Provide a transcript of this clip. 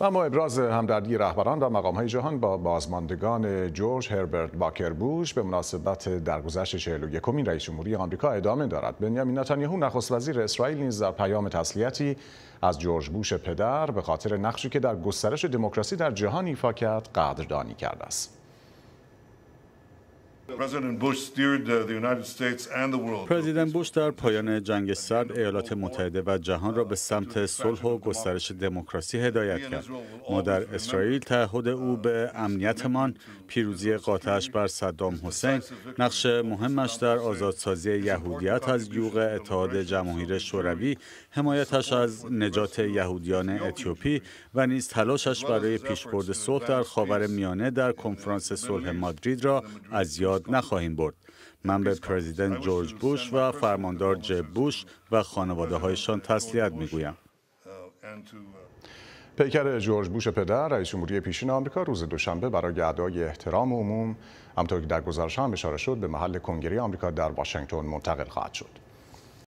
و اما ابراز همدردی رهبران و مقام های جهان با بازماندگان جورج هربرت باکر بوش به مناسبت درگذشت 41 کمین رئیس جمهوری آمریکا ادامه دارد بنیامین نتانیاهو نخست وزیر اسرائیل نیز در پیام تسلیتی از جورج بوش پدر به خاطر نقشی که در گسترش دموکراسی در جهان ایفا کرد قدردانی کرده است پرزیدنت بوش uh, در پایان جنگ سرد ایالات متحده و جهان را به سمت صلح و گسترش دموکراسی هدایت کرد ما در اسرائیل تعهد او به امنیتمان پیروزی قاطعش بر صدام حسین نقش مهمش در آزادسازی یهودیت از یوغ اتحاد جماهیر شوروی حمایتش از نجات یهودیان اتیوپی و نیز تلاشش برای پیشبرد صلح در خاور میانه در کنفرانس صلح مادرید را از یاد نخواهیم برد من به پرزیدنت جورج بوش و فرماندار جب بوش و خانواده هایشان تسلیت میگویم پیکر جورج بوش پدر رئیس جمهوری پیشین آمریکا روز دوشنبه برای ادای احترام عموم همطور که در گزارش هم اشاره شد به محل کنگره آمریکا در واشنگتن منتقل خواهد شد